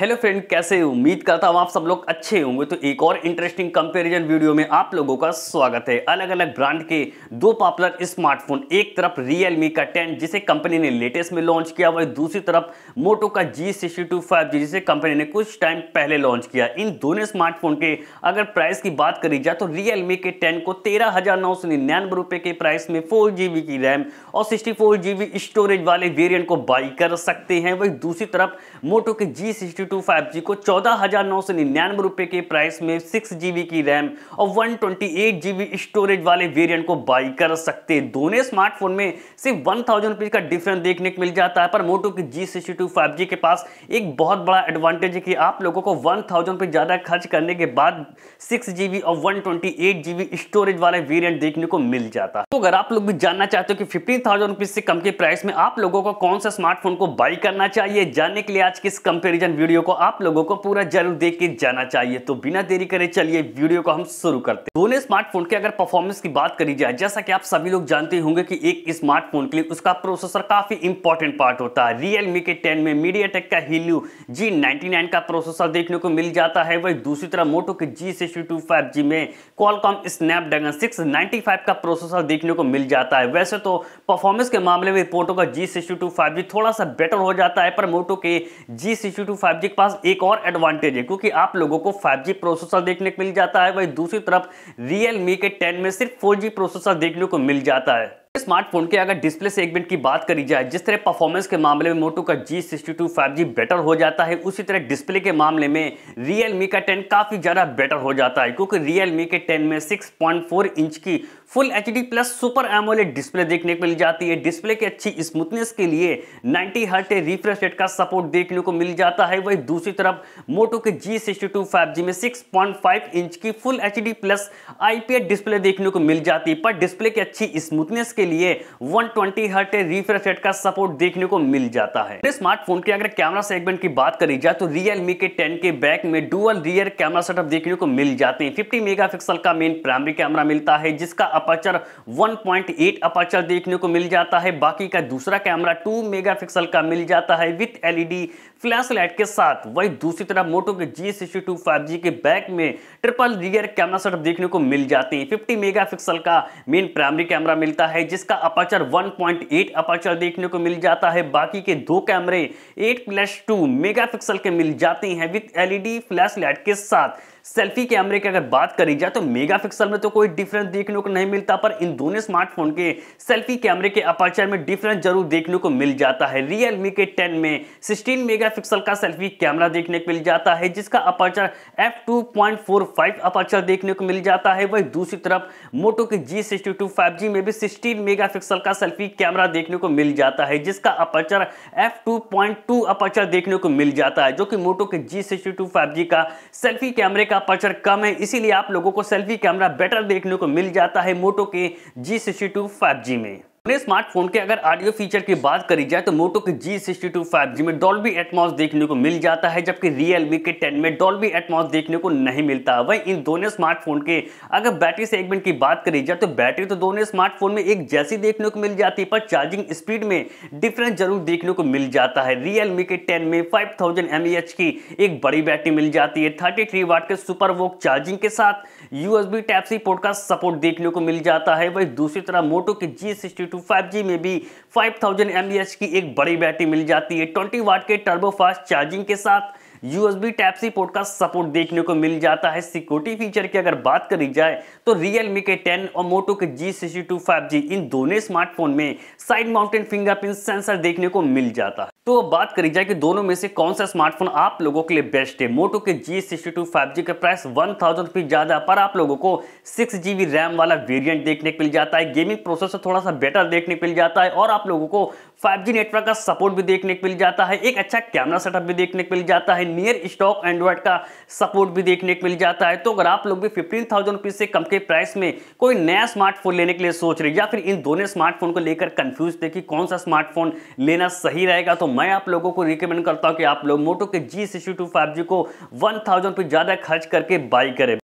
hello friend कैसे उम्मीद करता हूँ आप सब लोग अच्छे होंगे तो एक और इंटरेस्टिंग कंपैरिजन वीडियो में आप लोगों का स्वागत है अलग अलग ब्रांड के दो पॉपुलर स्मार्टफोन एक तरफ रियल मी का टेन जिसे कंपनी ने लेटेस्ट में लॉन्च किया वही दूसरी तरफ मोटो का G sixty two five G जिसे कंपनी ने कुछ टाइम पहले लॉन्च किया इन दोनों स्मार्टफोन के अगर प्राइस की बात करी जाए तो मी के टेन को तेरह हज़ार नौ सौ निन्यानवे रुपये के प्राइस में फोर जी बी की रैम और sixty four G B storage वाले वेरियंट को बाई कर सकते हैं वही दूसरी तरफ मोटो के जी टू फाइव जी को चौदह हजार नौ सौ निन्यानवे रुपये के प्राइस में सिक्स जीबी की रैम और one twenty eight GB storage वाले वेरिएंट को बाई कर सकते हैं दोनों स्मार्टफोन में सिर्फ वन थाउजेंड रुपीज़ का डिफरेंस देखने को मिल जाता है पर मोटो की G sixty two five G के पास एक बहुत बड़ा एडवांटेज है कि आप लोगों को वन थाउजेंड रुपये ज़्यादा खर्च करने के बाद सिक्स जीबी और one twenty eight GB storage वाले वेरियंट देखने को मिल जाता है तो अगर आप लोग भी जानना चाहते हो कि फिफ्टीन थाउजेंड रुपीज़ से कम के प्राइस में आप लोगों को कौन सा स्मार्टफोन को बाई करना चाहिए जानने के लिए आज किस कंपेरिजन वीडियो वीडियो को आप लोगों को पूरा जरूर देख के जाना चाहिए तो बिना देरी करे चलिए वीडियो को हम शुरू करते हैं स्मार्टफोन के अगर परफॉर्मेंस की बात करी जाए जैसा कि आप सभी लोग जानते होंगे कि एक स्मार्टफोन के लिए उसका प्रोसेसर काफी इंपॉर्टेंट पार्ट होता है रियलमी के टेन में मीडिया टेक का हिल्यू जी का प्रोसेसर देखने को मिल जाता है वही दूसरी तरफ मोटो के जी सिक्सटी टू में कॉलकॉम स्नैपड्रैगन सिक्स का प्रोसेसर देखने को मिल जाता है वैसे तो परफॉर्मेंस के मामले में पोटो का जी सिक्सटी थोड़ा सा बेटर हो जाता है पर मोटो के जी सिक्सटी 5G के पास एक और एडवांटेज है क्योंकि आप लोगों को 5G प्रोसेसर देखने को मिल जाता है वही दूसरी तरफ रियलमी के 10 में सिर्फ 4G प्रोसेसर देखने को मिल जाता है स्मार्टफोन के अगर डिस्प्ले सेगमेंट की बात करी जाए जिस तरह परफॉर्मेंस के मामले में मोटो का G sixty two five G better हो जाता है उसी तरह डिस्प्ले के मामले में रियल मी का टेन काफ़ी ज़्यादा बेटर हो जाता है क्योंकि रियल मी के टेन में सिक्स पॉइंट फोर इंच की full H D plus super AMOLED display देखने को मिल जाती है डिस्प्ले की अच्छी स्मूथनेस के लिए नाइनटी हर्ट रिफ्रेश रेट का सपोर्ट देखने को मिल जाता है वही दूसरी तरफ मोटो के G sixty two five G में सिक्स पॉइंट फाइव इंच की full H D plus I P S display देखने को मिल जाती है पर डिस्प्ले की अच्छी स्मूथनेस के लिए 120 ट्वेंटी हर्ट रिफ्रेश रेट का सपोर्ट देखने को मिल जाता है स्मार्टफोन के अगर कैमरा सेगमेंट की बात करी जाए तो रियलमी के 10 के बैक में डुअल रियर कैमरा सेटअप देखने को मिल जाते हैं फिफ्टी मेगा का मेन प्राइमरी कैमरा मिलता है जिसका अपर्चर वन अपाचर देखने को मिल जाता है बाकी का दूसरा कैमरा टू मेगा का मिल जाता है विथ एलईडी फ्लैश लाइट के साथ वही दूसरी तरफ मोटो के G sixty two five G के बैक में ट्रिपल रियर कैमरा सेटअप देखने को मिल जाती है 50 मेगापिक्सल का मेन प्राइमरी कैमरा मिलता है जिसका अपाचर 1.8 अपाचर देखने को मिल जाता है बाकी के दो कैमरे 8 प्लस टू मेगा के मिल जाते हैं विथ एलईडी फ्लैश लाइट के साथ सेल्फी कैमरे की अगर बात करी जाए तो मेगापिक्सल में तो कोई डिफरेंस देखने को नहीं मिलता पर इन दोनों स्मार्टफोन के सेल्फी कैमरे के अपाचर में डिफरेंस जरूर देखने को मिल जाता है रियलमी के 10 में 16 मेगा मेगापिक्सल का सेल्फी कैमरा देखने को मिल जाता है जिसका aperture F two point four five aperture देखने को मिल जाता है वही दूसरी तरफ मोटो के G sixty two five G में भी सिक्सटीन मेगा पिक्सल का सेल्फी कैमरा देखने को मिल जाता है जिसका aperture F two point two aperture देखने को मिल जाता है जो कि मोटो के G sixty two five G का सेल्फी कैमरे का अपर्चर कम है इसीलिए आप लोगों को सेल्फी कैमरा बेटर देखने को मिल जाता है मोटो के G sixty two five G में अपने स्मार्टफोन के अगर ऑडियो फीचर की बात करी जाए तो मोटो के G sixty two five G में डॉल्बी एटमॉस देखने को मिल जाता है जबकि रियलमी के टेन में डॉल्बी एटमॉस देखने को नहीं मिलता है इन दोनों स्मार्टफोन के अगर बैटरी सेगमेंट की बात करी जाए तो बैटरी तो दोनों स्मार्टफोन में एक जैसी देखने को मिल जाती है पर चार्जिंग स्पीड में डिफरेंस जरूर देखने को मिल जाता है रियलमी के टेन में फाइव थाउजेंड की एक बड़ी बैटरी मिल जाती है थर्टी थ्री वाट के सुपर वोक चार्जिंग के साथ यूएसबी टाइप पोर्ट का सपोर्ट देखने को मिल जाता है वही दूसरी तरह मोटो के जी सिक्सटी टू फाइव में भी 5000 थाउजेंड की एक बड़ी बैटरी मिल जाती है ट्वेंटी वाट के टर्बो फास्ट चार्जिंग के साथ यूएसबी टाइप सी पोर्ट का सपोर्ट देखने को मिल जाता है सिक्योरिटी फीचर की अगर बात करी जाए तो रियलमी के 10 और मोटो के जी सिक्सटी इन दोनों स्मार्टफोन में साइड माउंटेन फिंगरप्रिंट सेंसर देखने को मिल जाता है तो अब बात करी जाए कि दोनों में से कौन सा स्मार्टफोन आप लोगों के लिए बेस्ट है मोटो के G sixty two five G का प्राइस वन थाउजेंड रुपीज ज़्यादा पर आप लोगों को सिक्स जी बी रैम वाला वेरिएंट देखने को मिल जाता है गेमिंग प्रोसेसर थोड़ा सा बेटर देखने को मिल जाता है और आप लोगों को फाइव जी नेटवर्क का सपोर्ट भी देखने को मिल जाता है एक अच्छा कैमरा सेटअप भी देखने को मिल जाता है नियर स्टॉक एंड्रॉयड का सपोर्ट भी देखने को मिल जाता है तो अगर आप लोग भी फिफ्टीन थाउजेंड रुपीज से कम के प्राइस में कोई नया स्मार्टफोन लेने के लिए सोच रहे या फिर इन दोनों स्मार्टफोन को लेकर कंफ्यूज थे कि कौन सा स्मार्टफोन लेना सही रहेगा तो मैं आप लोगों को रिकमेंड करता हूँ कि आप लोग मोटो के G sixty two five G को वन थाउजेंड ज़्यादा खर्च करके बाई करें